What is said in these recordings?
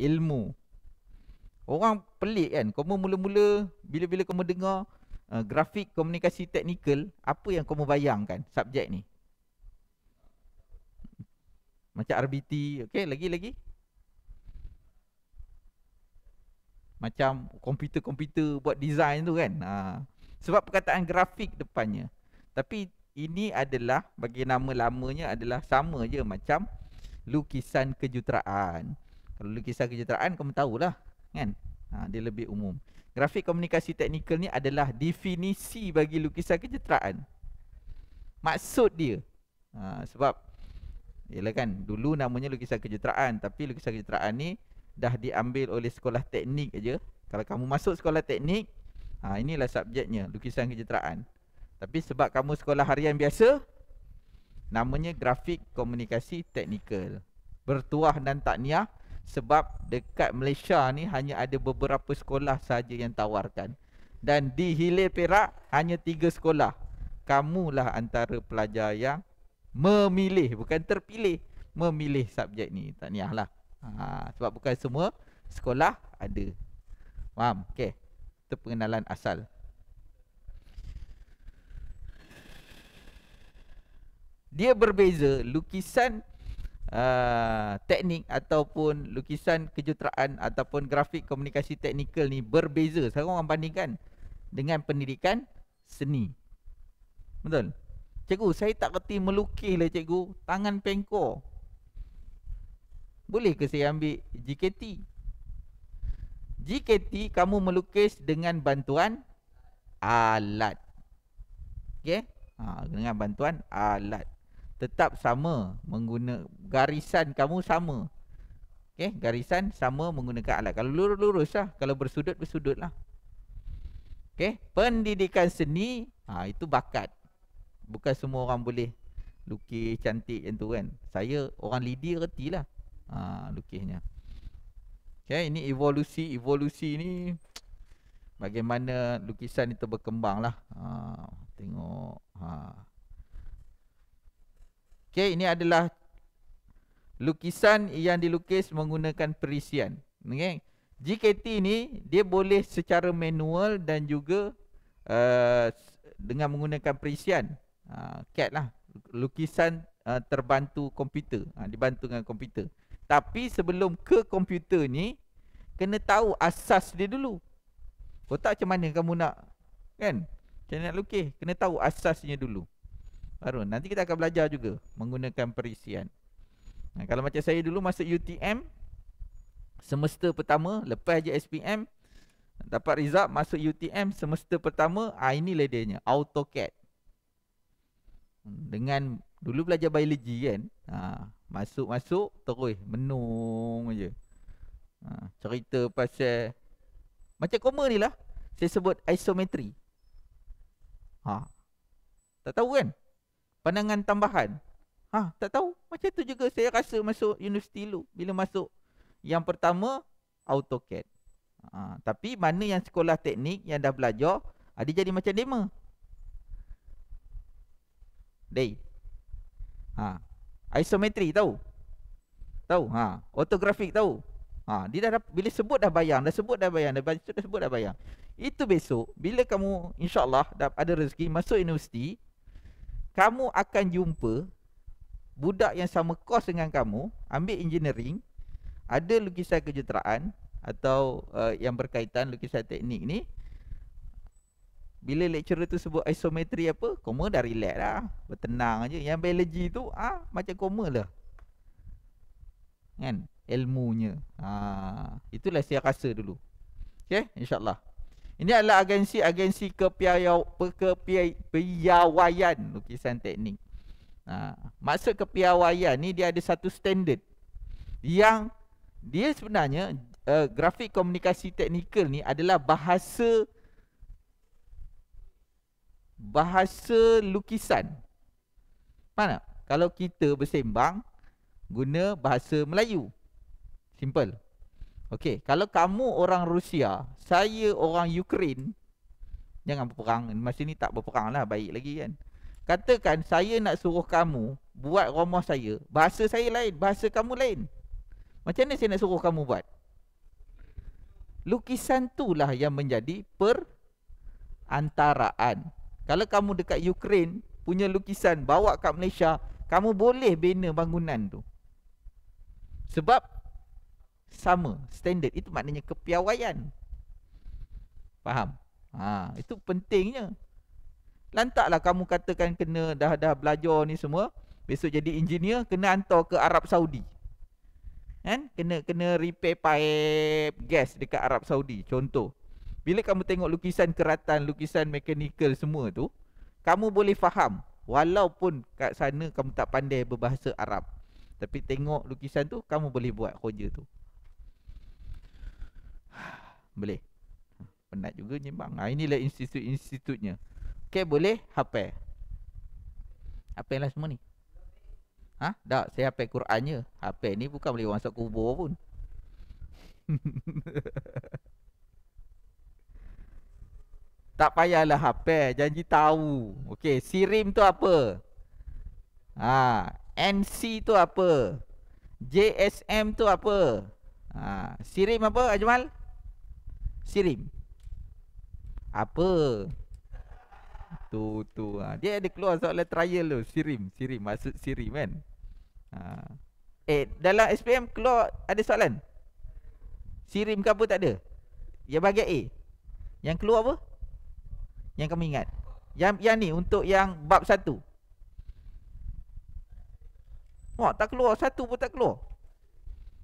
ilmu. Orang pelik kan, Kamu mula-mula bila-bila kamu dengar uh, grafik komunikasi teknikal, apa yang kamu bayangkan subjek ni? Macam RBT, okay, lagi-lagi. Macam komputer-komputer buat design tu kan. Ha. Sebab perkataan grafik depannya. Tapi ini adalah bagi nama lamanya adalah sama je macam lukisan kejuteraan. Kalau lukisan kejuruteraan kamu tahulah kan ha, Dia lebih umum Grafik komunikasi teknikal ni adalah definisi bagi lukisan kejuruteraan Maksud dia ha, Sebab Yalah kan dulu namanya lukisan kejuruteraan Tapi lukisan kejuruteraan ni Dah diambil oleh sekolah teknik aja. Kalau kamu masuk sekolah teknik ha, Inilah subjeknya lukisan kejuruteraan Tapi sebab kamu sekolah harian biasa Namanya grafik komunikasi teknikal Bertuah dan takniah sebab dekat Malaysia ni hanya ada beberapa sekolah saja yang tawarkan dan di Hilir Perak hanya tiga sekolah kamulah antara pelajar yang memilih bukan terpilih memilih subjek ni tahniahlah ha, sebab bukan semua sekolah ada faham okey itu pengenalan asal dia berbeza lukisan Ah, teknik ataupun lukisan kejuruteraan ataupun grafik komunikasi teknikal ni berbeza sekarang orang bandingkan dengan pendidikan seni betul cikgu saya tak reti melukis lah cikgu tangan pengkor boleh ke saya ambil GKT GKT kamu melukis dengan bantuan alat okey ha, dengan bantuan alat tetap sama menggunakan garisan kamu sama. okay? garisan sama menggunakan alat. Kalau lurus-lurus lah, kalau bersudut bersudutlah, lah. Okey, pendidikan seni ha, itu bakat. Bukan semua orang boleh lukis cantik macam tu kan. Saya orang lidi reti ha, lukisnya. Okey, ini evolusi. Evolusi ni bagaimana lukisan itu berkembang lah. Ha, tengok. Ha. Okey, ini adalah lukisan yang dilukis menggunakan perisian. Okey. GKT ni dia boleh secara manual dan juga uh, dengan menggunakan perisian. Uh, ha, CAD lah. Lukisan uh, terbantu komputer. Uh, dibantu dengan komputer. Tapi sebelum ke komputer ni, kena tahu asas dia dulu. Kalau tak macam mana kamu nak, kan? Macam nak lukis, kena tahu asasnya dulu. Harun Nanti kita akan belajar juga Menggunakan perisian nah, Kalau macam saya dulu masuk UTM Semester pertama Lepas je SPM Dapat result masuk UTM Semester pertama ah, Ini ledenya AutoCAD Dengan Dulu belajar biologi kan ah, Masuk-masuk ah, Terus Menung je ah, Cerita pasal Macam koma ni lah Saya sebut isometri Ha. Ah, tak tahu kan? pandangan tambahan. Ha, tak tahu. Macam tu juga saya rasa masuk universiti dulu. Bila masuk yang pertama, AutoCAD. Ha, tapi mana yang sekolah teknik yang dah belajar, ha, dia jadi macam demo. Day. Ha. Isometri tahu? Tahu? Ha. Autographic tahu? Ha, dia dah, bila sebut dah bayang, dah sebut dah bayang, dah, sebut dah bayang. Itu besok, bila kamu insyaAllah dah ada rezeki masuk universiti, kamu akan jumpa budak yang sama kos dengan kamu ambil engineering ada lukisan kejuruteraan atau uh, yang berkaitan lukisan teknik ni bila lecturer tu sebut isometri apa koma dah relax dah bertenang aje yang biology tu ah ha, macam koma lah kan ilmunya ha, itulah saya rasa dulu Okay, insyaallah ini adalah agensi-agensi kepiawaian lukisan teknik. Ha, maksud kepiawaian ni dia ada satu standard yang dia sebenarnya uh, grafik komunikasi teknikal ni adalah bahasa bahasa lukisan. Mana? Kalau kita bersembang guna bahasa Melayu. Simple. Okey, kalau kamu orang Rusia, saya orang Ukraine. Jangan berperang. Masa ni tak berperang lah. Baik lagi kan. Katakan saya nak suruh kamu buat rumah saya. Bahasa saya lain. Bahasa kamu lain. Macam mana saya nak suruh kamu buat? Lukisan tu lah yang menjadi perantaraan. Kalau kamu dekat Ukraine, punya lukisan bawa kat Malaysia, kamu boleh bina bangunan tu. Sebab sama standard itu maknanya kepiawaian faham ha itu pentingnya lantaklah kamu katakan kena dah dah belajar ni semua besok jadi engineer kena hantar ke Arab Saudi kan kena kena repair pipe gas dekat Arab Saudi contoh bila kamu tengok lukisan keratan lukisan mechanical semua tu kamu boleh faham walaupun kat sana kamu tak pandai berbahasa Arab tapi tengok lukisan tu kamu boleh buat kerja tu boleh. Penat juga ni bang. Ha, ah, inilah institut-institutnya. Okey boleh HP. Apa yang lah semua ni? Ha? Tak, saya hape Qurannya. Hape ni bukan boleh masuk kubur pun. tak payahlah hape. Janji tahu. Okey, sirim tu apa? Ha, NC tu apa? JSM tu apa? Ha, sirim apa, Ajmal? Ajmal? Sirim Apa Tu tu ha. Dia ada keluar soalan trial tu Sirim Sirim Maksud sirim kan ha. Eh dalam SPM keluar Ada soalan Sirim ke apa tak ada Yang bahagian A Yang keluar apa Yang kamu ingat Yang, yang ni untuk yang bab satu Wah tak keluar Satu pun tak keluar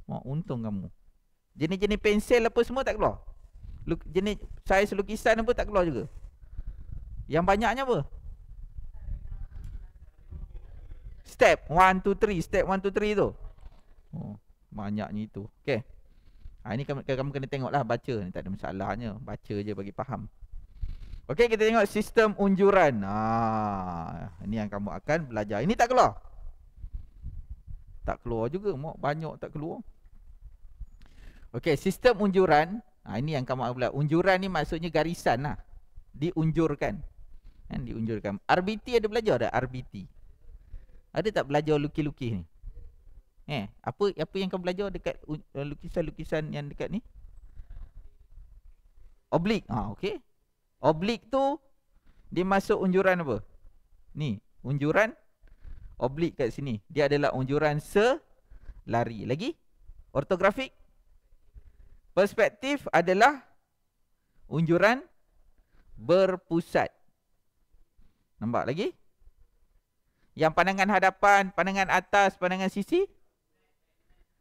Wah untung kamu Jenis-jenis pensel apa semua tak keluar luk, jenis saiz lukisan pun tak keluar juga. Yang banyaknya apa? Step 1 2 3, step 1 2 3 tu. Oh, banyaknya itu. Okey. Ha, ini kamu, kamu kena tengoklah baca ni tak ada masalahnya. Baca je bagi faham. Okey, kita tengok sistem unjuran. Ha, ini yang kamu akan belajar. Ini tak keluar. Tak keluar juga. Mok banyak tak keluar. Okey, sistem unjuran ha, Ini yang kamu pula Unjuran ni maksudnya garisan lah Diunjurkan kan? Diunjurkan RBT ada belajar tak? RBT Ada tak belajar lukis-lukis ni? Eh, apa apa yang kamu belajar dekat uh, lukisan-lukisan yang dekat ni? Oblik. Ha, okey. Oblik tu dia masuk unjuran apa? Ni, unjuran oblik kat sini. Dia adalah unjuran selari. Lagi? Ortografik? Perspektif adalah unjuran berpusat. Nampak lagi? Yang pandangan hadapan, pandangan atas, pandangan sisi.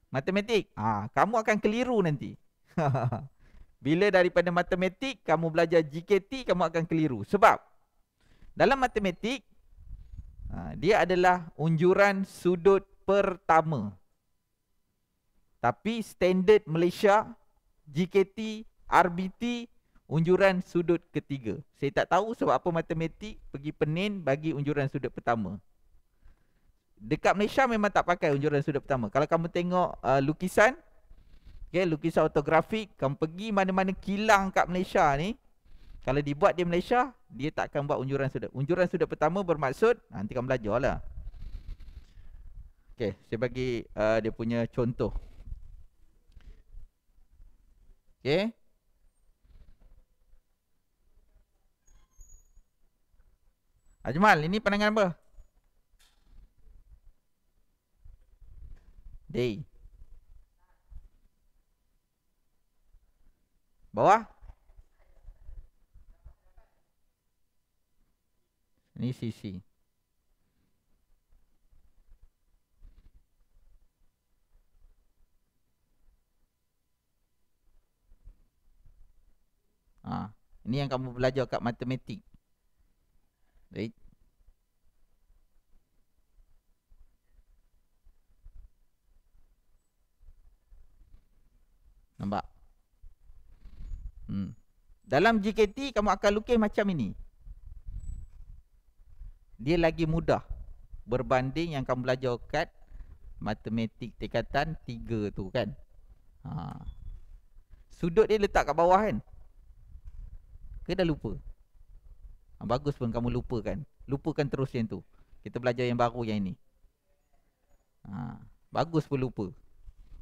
Matematik. Ah, kamu akan keliru nanti. Bila daripada matematik, kamu belajar GKT, kamu akan keliru. Sebab dalam matematik, ah, dia adalah unjuran sudut pertama. Tapi standard Malaysia GKT, RBT, unjuran sudut ketiga. Saya tak tahu sebab apa matematik pergi penin bagi unjuran sudut pertama. Dekat Malaysia memang tak pakai unjuran sudut pertama. Kalau kamu tengok uh, lukisan, okay, lukisan autografi, kamu pergi mana-mana kilang kat Malaysia ni, kalau dibuat di Malaysia, dia tak akan buat unjuran sudut. Unjuran sudut pertama bermaksud, ah, nanti kamu belajar lah. Okay, saya bagi uh, dia punya contoh. Okay. Ajmal, ini pandangan apa? Day. Bawah? Ini sisi. Ha. Ini yang kamu belajar kat matematik. Baik. Nampak? Hmm. Dalam GKT kamu akan lukis macam ini. Dia lagi mudah berbanding yang kamu belajar kat matematik tingkatan 3 tu kan. Ha. Sudut dia letak kat bawah kan? Ke dah lupa ha, Bagus pun kamu lupakan Lupakan terus yang tu Kita belajar yang baru yang ini ha, Bagus pun lupa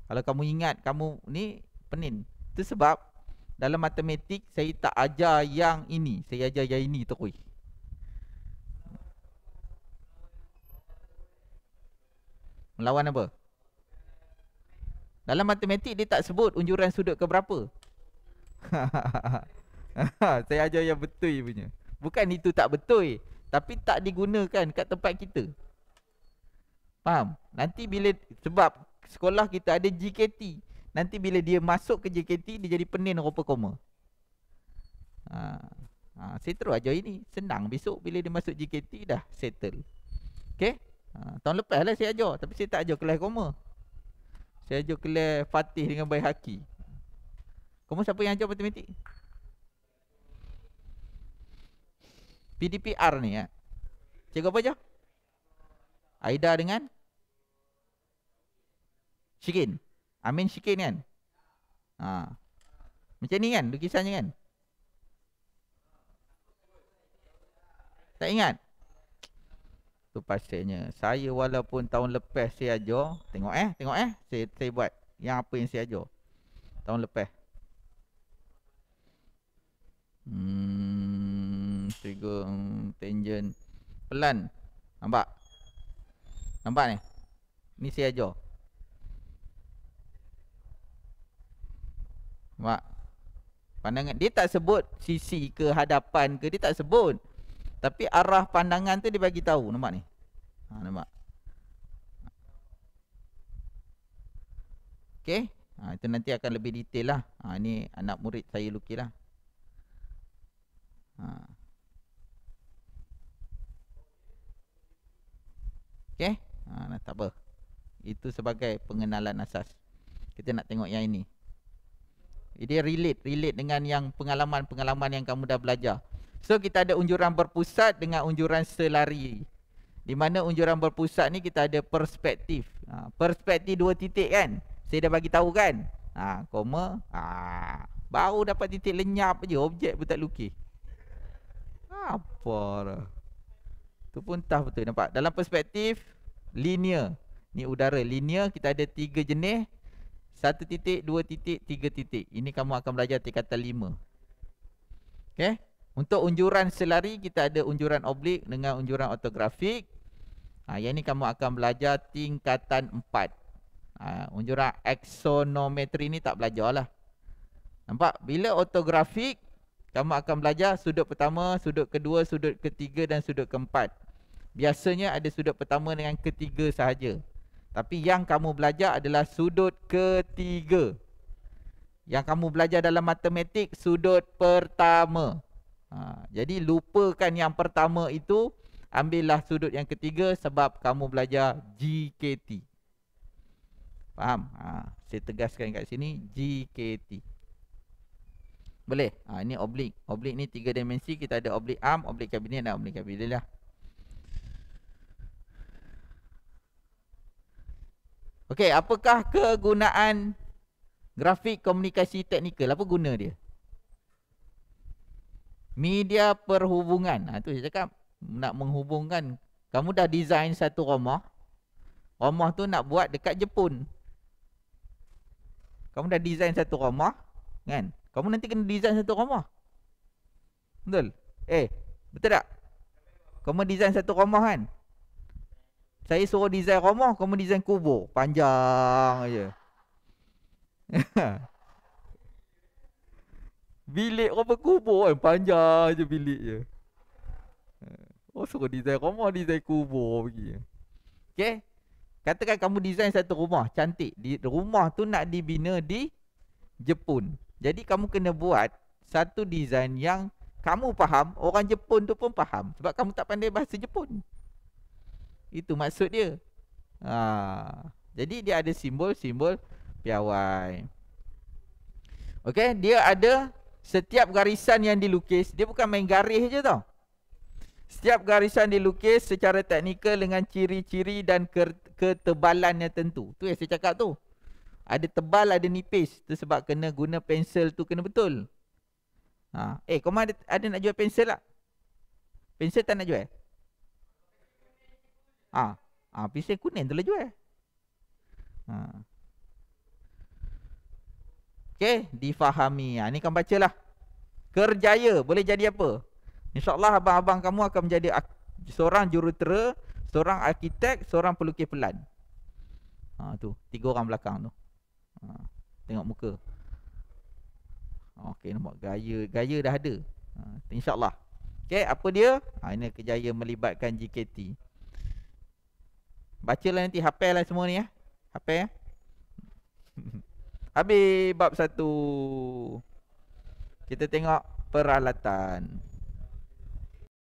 Kalau kamu ingat Kamu ni penin Itu sebab Dalam matematik Saya tak ajar yang ini Saya ajar yang ini tu terus Melawan apa? Dalam matematik dia tak sebut unjuran sudut ke berapa. Ha, saya ajar yang betul punya. Bukan itu tak betul, tapi tak digunakan kat tempat kita. Faham? Nanti bila sebab sekolah kita ada JKT. Nanti bila dia masuk ke JKT dia jadi penin rupa koma. Ha. ha. saya terus ajar ini. Senang besok bila dia masuk JKT dah settle. Okay? Ha. tahun lepas lah saya ajar tapi saya tak ajar kelas koma. Saya ajar kelas Fatih dengan Bayhaki. Kamu siapa yang ajar matematik? PDPR ni ya. Cikgu apa je? Aida dengan Syikin. Amin Syikin kan? Ha. Macam ni kan lukisannya kan? Tak ingat? Tu pastinya. Saya walaupun tahun lepas saya ajar, tengok eh, tengok eh, saya, saya buat yang apa yang saya ajar. Tahun lepas. Hmm trigger hmm, tangent pelan nampak nampak ni ni saya ajar nampak pandangan dia tak sebut sisi ke hadapan ke dia tak sebut tapi arah pandangan tu dia bagi tahu nampak ni ha nampak okay, ha itu nanti akan lebih detail lah ha ni anak murid saya lukis lah. Uh. Ha. Okay ha, nah, Tak apa Itu sebagai pengenalan asas Kita nak tengok yang ini Dia relate Relate dengan yang pengalaman-pengalaman yang kamu dah belajar So kita ada unjuran berpusat dengan unjuran selari Di mana unjuran berpusat ni kita ada perspektif ha, Perspektif dua titik kan Saya dah bagi tahu kan ha, Koma ha, Baru dapat titik lenyap je Objek pun tak lukis Apa lah Tu pun tough betul nampak. Dalam perspektif linear. Ni udara linear kita ada tiga jenis. Satu titik, dua titik, tiga titik. Ini kamu akan belajar tingkatan lima. Okay. Untuk unjuran selari kita ada unjuran oblik dengan unjuran ortografik. Ha, yang ni kamu akan belajar tingkatan empat. Ha, unjuran aksonometri ni tak belajar lah. Nampak? Bila ortografik, kamu akan belajar sudut pertama, sudut kedua, sudut ketiga dan sudut keempat biasanya ada sudut pertama dengan ketiga sahaja. Tapi yang kamu belajar adalah sudut ketiga. Yang kamu belajar dalam matematik sudut pertama. Ha, jadi lupakan yang pertama itu. Ambillah sudut yang ketiga sebab kamu belajar GKT. Faham? Ha, saya tegaskan kat sini GKT. Boleh? Ha, ini oblik. Oblik ni tiga dimensi. Kita ada oblik arm, oblik kabinet dan oblik kabinet lah. Okey, apakah kegunaan grafik komunikasi teknikal? Apa guna dia? Media perhubungan. Ha, tu saya cakap nak menghubungkan. Kamu dah design satu rumah. Rumah tu nak buat dekat Jepun. Kamu dah design satu rumah. Kan? Kamu nanti kena design satu rumah. Betul? Eh, betul tak? Kamu design satu rumah kan? Saya suruh design rumah Kamu design kubur Panjang aje. Bilik rumah kubur kan Panjang aje bilik je eh, Oh suruh design rumah Design kubur pergi Okay Katakan kamu design satu rumah Cantik di Rumah tu nak dibina di Jepun Jadi kamu kena buat Satu design yang Kamu faham Orang Jepun tu pun faham Sebab kamu tak pandai bahasa Jepun itu maksud dia. Ha. Jadi dia ada simbol-simbol piawai. Okey, dia ada setiap garisan yang dilukis, dia bukan main garis je tau. Setiap garisan dilukis secara teknikal dengan ciri-ciri dan ketebalan yang tentu. Tu yang saya cakap tu. Ada tebal, ada nipis. Tu sebab kena guna pensel tu kena betul. Ha. Eh, kau ada, ada nak jual pensel tak? Pensel tak nak jual? Ha. Ha, pisang kuning tu lah jual. Ha. Okay, difahami. Ha, ni kan baca lah. Kerjaya boleh jadi apa? InsyaAllah abang-abang kamu akan menjadi seorang jurutera, seorang arkitek, seorang pelukis pelan. Ha, tu, tiga orang belakang tu. Ha, tengok muka. Okey, nampak gaya. Gaya dah ada. Ha, InsyaAllah. Okay, apa dia? Ha, ini kerjaya melibatkan JKT. Baca lah nanti Hapel lah semua ni ya Hapel ya Habis bab satu Kita tengok peralatan